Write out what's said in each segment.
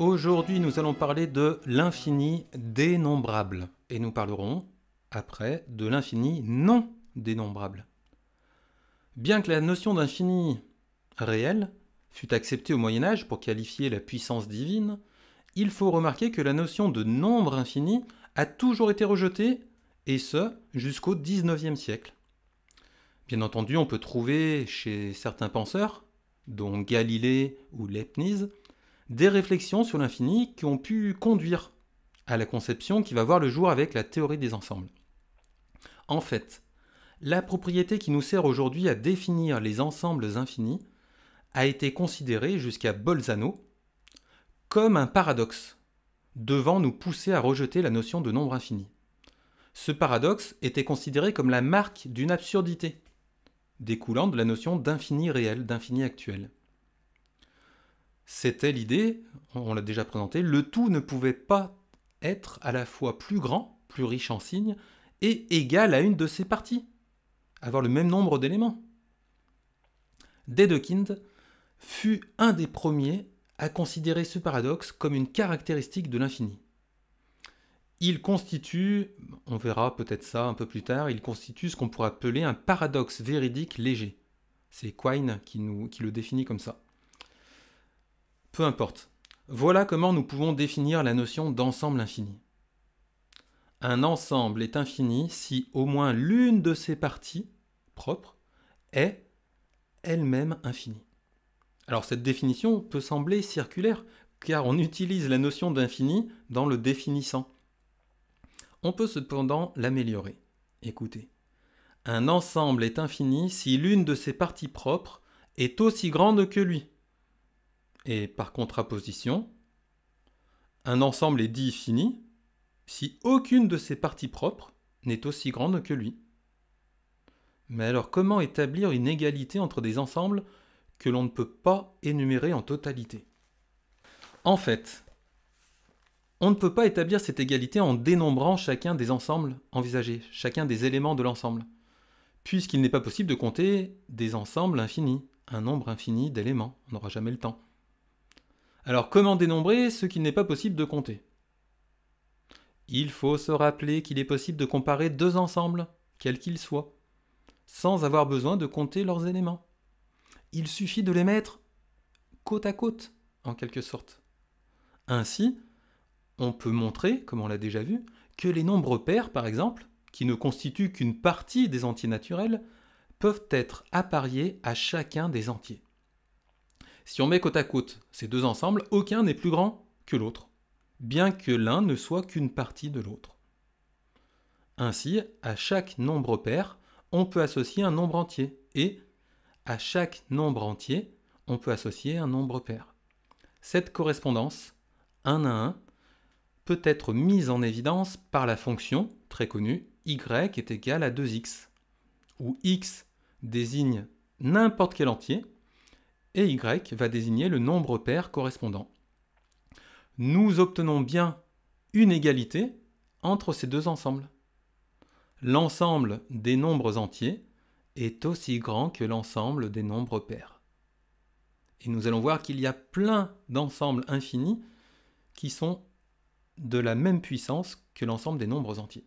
Aujourd'hui, nous allons parler de l'infini dénombrable. Et nous parlerons, après, de l'infini non dénombrable. Bien que la notion d'infini réel fût acceptée au Moyen Âge pour qualifier la puissance divine, il faut remarquer que la notion de nombre infini a toujours été rejetée, et ce, jusqu'au XIXe siècle. Bien entendu, on peut trouver chez certains penseurs, dont Galilée ou Leibniz, des réflexions sur l'infini qui ont pu conduire à la conception qui va voir le jour avec la théorie des ensembles. En fait, la propriété qui nous sert aujourd'hui à définir les ensembles infinis a été considérée jusqu'à Bolzano comme un paradoxe, devant nous pousser à rejeter la notion de nombre infini. Ce paradoxe était considéré comme la marque d'une absurdité, découlant de la notion d'infini réel, d'infini actuel. C'était l'idée, on l'a déjà présenté, le tout ne pouvait pas être à la fois plus grand, plus riche en signes, et égal à une de ses parties, avoir le même nombre d'éléments. Dedekind fut un des premiers à considérer ce paradoxe comme une caractéristique de l'infini. Il constitue, on verra peut-être ça un peu plus tard, il constitue ce qu'on pourrait appeler un paradoxe véridique léger. C'est Quine qui, nous, qui le définit comme ça. Peu importe. Voilà comment nous pouvons définir la notion d'ensemble infini. Un ensemble est infini si au moins l'une de ses parties propres est elle-même infinie. Alors cette définition peut sembler circulaire car on utilise la notion d'infini dans le définissant. On peut cependant l'améliorer. Écoutez. Un ensemble est infini si l'une de ses parties propres est aussi grande que lui et par contraposition, un ensemble est dit fini si aucune de ses parties propres n'est aussi grande que lui. Mais alors comment établir une égalité entre des ensembles que l'on ne peut pas énumérer en totalité En fait, on ne peut pas établir cette égalité en dénombrant chacun des ensembles envisagés, chacun des éléments de l'ensemble, puisqu'il n'est pas possible de compter des ensembles infinis, un nombre infini d'éléments, on n'aura jamais le temps. Alors comment dénombrer ce qu'il n'est pas possible de compter Il faut se rappeler qu'il est possible de comparer deux ensembles, quels qu'ils soient, sans avoir besoin de compter leurs éléments. Il suffit de les mettre côte à côte, en quelque sorte. Ainsi, on peut montrer, comme on l'a déjà vu, que les nombres pairs, par exemple, qui ne constituent qu'une partie des entiers naturels, peuvent être appariés à chacun des entiers. Si on met côte à côte ces deux ensembles, aucun n'est plus grand que l'autre, bien que l'un ne soit qu'une partie de l'autre. Ainsi, à chaque nombre pair, on peut associer un nombre entier, et à chaque nombre entier, on peut associer un nombre pair. Cette correspondance, 1 à 1, peut être mise en évidence par la fonction, très connue, y est égale à 2x, où x désigne n'importe quel entier, et y va désigner le nombre pair correspondant. Nous obtenons bien une égalité entre ces deux ensembles. L'ensemble des nombres entiers est aussi grand que l'ensemble des nombres pairs. Et nous allons voir qu'il y a plein d'ensembles infinis qui sont de la même puissance que l'ensemble des nombres entiers.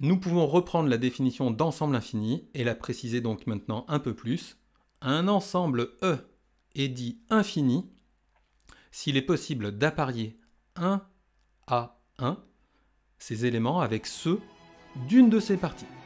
Nous pouvons reprendre la définition d'ensemble infini et la préciser donc maintenant un peu plus un ensemble E est dit infini s'il est possible d'apparier 1 à 1 ces éléments avec ceux d'une de ses parties.